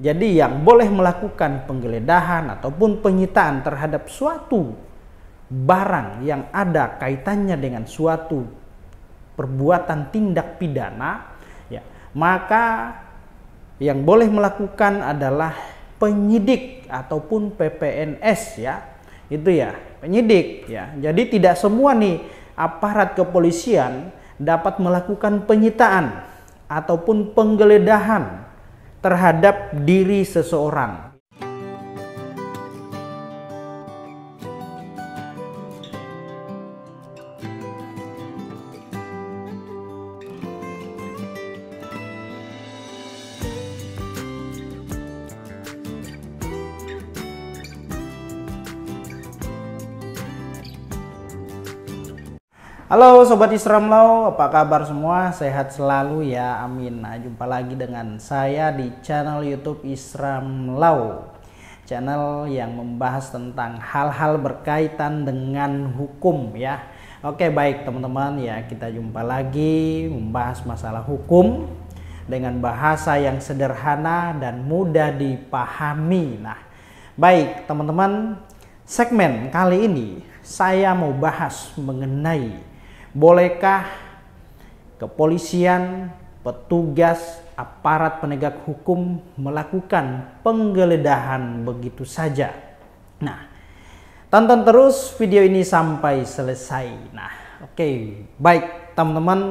Jadi yang boleh melakukan penggeledahan ataupun penyitaan terhadap suatu barang yang ada kaitannya dengan suatu perbuatan tindak pidana, ya, maka yang boleh melakukan adalah penyidik ataupun PPNS ya. Itu ya, penyidik ya. Jadi tidak semua nih aparat kepolisian dapat melakukan penyitaan ataupun penggeledahan terhadap diri seseorang Halo Sobat islam law apa kabar semua? Sehat selalu ya, amin. Nah, jumpa lagi dengan saya di channel Youtube islam law Channel yang membahas tentang hal-hal berkaitan dengan hukum ya. Oke baik teman-teman ya, kita jumpa lagi membahas masalah hukum dengan bahasa yang sederhana dan mudah dipahami. Nah, baik teman-teman, segmen kali ini saya mau bahas mengenai bolehkah kepolisian, petugas, aparat penegak hukum melakukan penggeledahan begitu saja? Nah, tonton terus video ini sampai selesai. Nah, oke, okay. baik teman-teman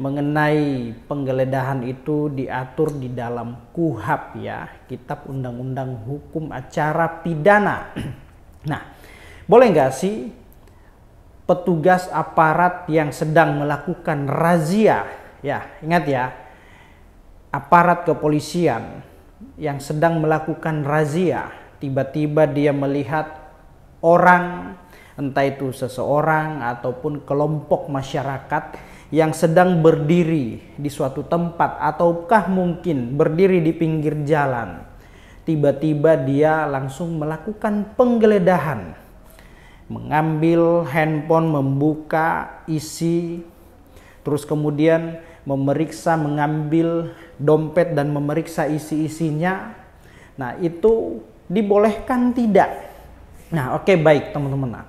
mengenai penggeledahan itu diatur di dalam KUHAP ya, Kitab Undang-Undang Hukum Acara Pidana. nah, boleh nggak sih petugas aparat yang sedang melakukan razia. Ya, ingat ya. Aparat kepolisian yang sedang melakukan razia, tiba-tiba dia melihat orang entah itu seseorang ataupun kelompok masyarakat yang sedang berdiri di suatu tempat ataukah mungkin berdiri di pinggir jalan. Tiba-tiba dia langsung melakukan penggeledahan mengambil handphone, membuka isi, terus kemudian memeriksa, mengambil dompet dan memeriksa isi-isinya. Nah, itu dibolehkan tidak? Nah, oke okay, baik teman-teman. Nah,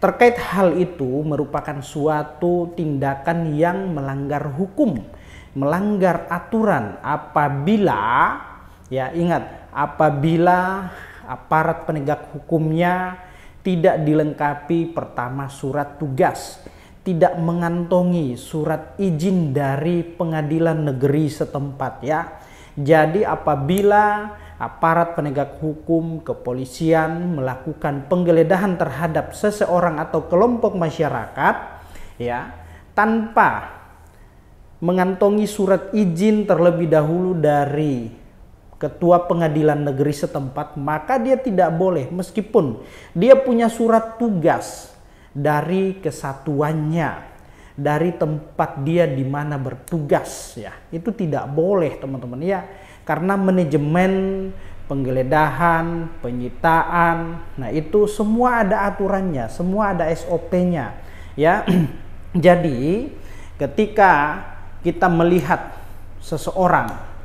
terkait hal itu merupakan suatu tindakan yang melanggar hukum, melanggar aturan apabila ya ingat, apabila aparat penegak hukumnya tidak dilengkapi pertama surat tugas, tidak mengantongi surat izin dari pengadilan negeri setempat ya. Jadi apabila aparat penegak hukum kepolisian melakukan penggeledahan terhadap seseorang atau kelompok masyarakat ya tanpa mengantongi surat izin terlebih dahulu dari ketua pengadilan negeri setempat, maka dia tidak boleh meskipun dia punya surat tugas dari kesatuannya, dari tempat dia di mana bertugas ya. Itu tidak boleh teman-teman ya karena manajemen penggeledahan, penyitaan, nah itu semua ada aturannya, semua ada SOP-nya ya. Jadi ketika kita melihat seseorang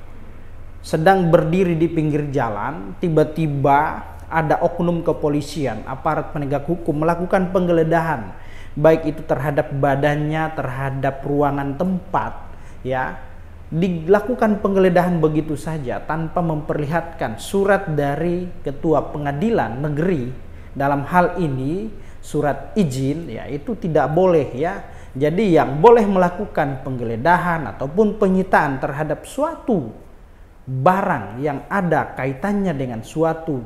sedang berdiri di pinggir jalan, tiba-tiba ada oknum kepolisian, aparat penegak hukum melakukan penggeledahan, baik itu terhadap badannya, terhadap ruangan tempat, ya. Dilakukan penggeledahan begitu saja tanpa memperlihatkan surat dari ketua pengadilan negeri dalam hal ini surat izin ya itu tidak boleh ya. Jadi yang boleh melakukan penggeledahan ataupun penyitaan terhadap suatu barang yang ada kaitannya dengan suatu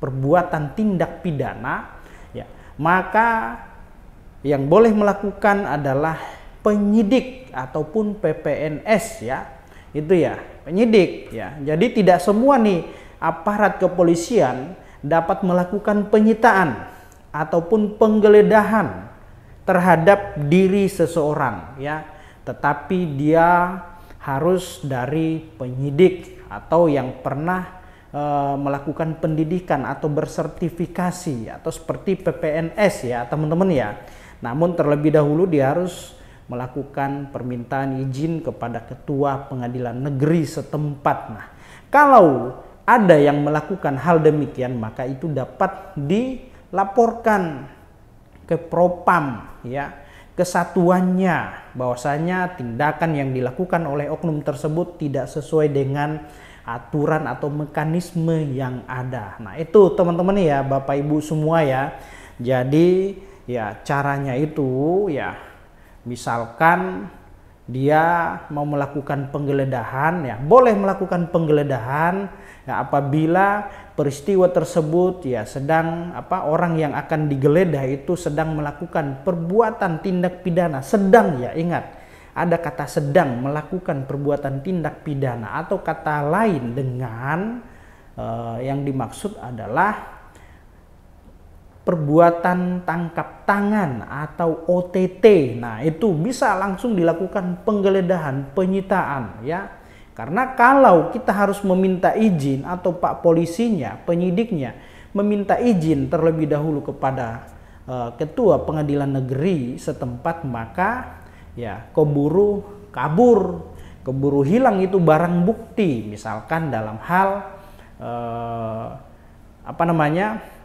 perbuatan tindak pidana, ya, maka yang boleh melakukan adalah penyidik ataupun PPNS ya. Itu ya, penyidik ya. Jadi tidak semua nih aparat kepolisian dapat melakukan penyitaan ataupun penggeledahan terhadap diri seseorang ya, tetapi dia harus dari penyidik atau yang pernah e, melakukan pendidikan atau bersertifikasi atau seperti PPNS ya teman-teman ya. Namun terlebih dahulu dia harus melakukan permintaan izin kepada ketua pengadilan negeri setempat. Nah, kalau ada yang melakukan hal demikian maka itu dapat dilaporkan ke Propam ya kesatuannya bahwasanya tindakan yang dilakukan oleh oknum tersebut tidak sesuai dengan aturan atau mekanisme yang ada. Nah, itu teman-teman ya, Bapak Ibu semua ya. Jadi, ya caranya itu ya misalkan dia mau melakukan penggeledahan ya boleh melakukan penggeledahan ya, apabila peristiwa tersebut ya sedang apa orang yang akan digeledah itu sedang melakukan perbuatan tindak pidana sedang ya ingat ada kata sedang melakukan perbuatan tindak pidana atau kata lain dengan eh, yang dimaksud adalah perbuatan tangkap tangan atau OTT. Nah, itu bisa langsung dilakukan penggeledahan, penyitaan ya. Karena kalau kita harus meminta izin atau Pak polisinya, penyidiknya meminta izin terlebih dahulu kepada uh, ketua pengadilan negeri setempat, maka ya keburu kabur, keburu hilang itu barang bukti misalkan dalam hal uh, apa namanya?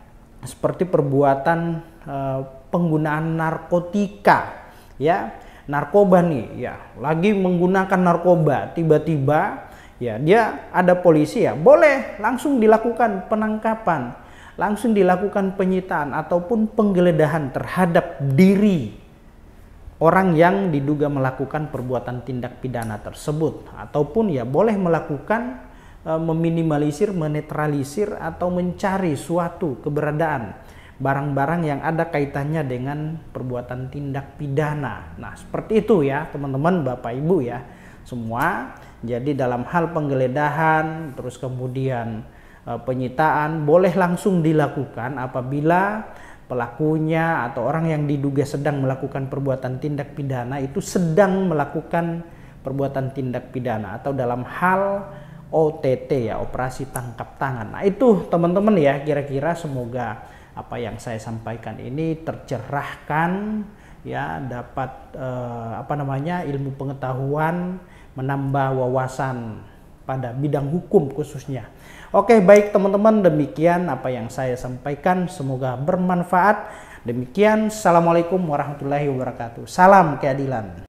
seperti perbuatan eh, penggunaan narkotika ya narkoba nih ya lagi menggunakan narkoba tiba-tiba ya dia ada polisi ya boleh langsung dilakukan penangkapan langsung dilakukan penyitaan ataupun penggeledahan terhadap diri orang yang diduga melakukan perbuatan tindak pidana tersebut ataupun ya boleh melakukan Eh, meminimalisir, menetralisir atau mencari suatu keberadaan barang-barang yang ada kaitannya dengan perbuatan tindak pidana. Nah, seperti itu ya, teman-teman, Bapak Ibu ya. Semua jadi dalam hal penggeledahan terus kemudian eh, penyitaan boleh langsung dilakukan apabila pelakunya atau orang yang diduga sedang melakukan perbuatan tindak pidana itu sedang melakukan perbuatan tindak pidana atau dalam hal OTT ya operasi tangkap tangan. Nah itu teman-teman ya kira-kira semoga apa yang saya sampaikan ini tercerahkan ya dapat eh, apa namanya ilmu pengetahuan menambah wawasan pada bidang hukum khususnya. Oke baik teman-teman demikian apa yang saya sampaikan semoga bermanfaat. Demikian assalamualaikum warahmatullahi wabarakatuh. Salam keadilan.